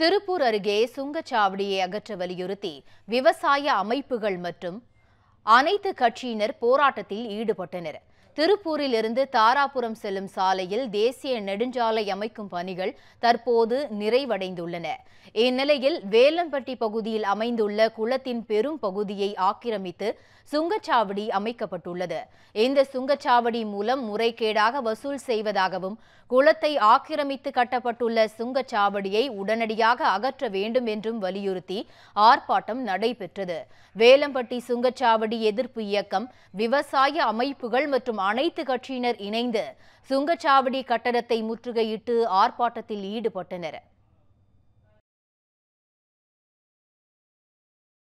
திருப்பூர் அருகே சுங்கச்சாவடியை அகற்ற வலியுறுத்தி விவசாய அமைப்புகள் மற்றும் அனைத்து கட்சியினர் போராட்டத்தில் ஈடுபட்டனர் திருப்பூரில் இருந்து தாராபுரம் செல்லும் சாலையில் தேசிய நெடுஞ்சாலை அமைக்கும் பணிகள் தற்போது நிறைவடைந்துள்ளன இந்நிலையில் வேலம்பட்டி பகுதியில் அமைந்துள்ள குளத்தின் பெரும் பகுதியை ஆக்கிரமித்து சுங்கச்சாவடி அமைக்கப்பட்டுள்ளது இந்த சுங்கச்சாவடி மூலம் முறைகேடாக வசூல் செய்வதாகவும் குளத்தை ஆக்கிரமித்து கட்டப்பட்டுள்ள சுங்கச்சாவடியை உடனடியாக அகற்ற வேண்டும் என்றும் வலியுறுத்தி ஆர்ப்பாட்டம் நடைபெற்றது வேலம்பட்டி சுங்கச்சாவடி எதிர்ப்பு இயக்கம் விவசாய அமைப்புகள் மற்றும் அனைத்து கட்சியினர் இணைந்து சுங்கச்சாவடி கட்டடத்தை முற்றுகையிட்டு ஆர்ப்பாட்டத்தில் ஈடுபட்டனர்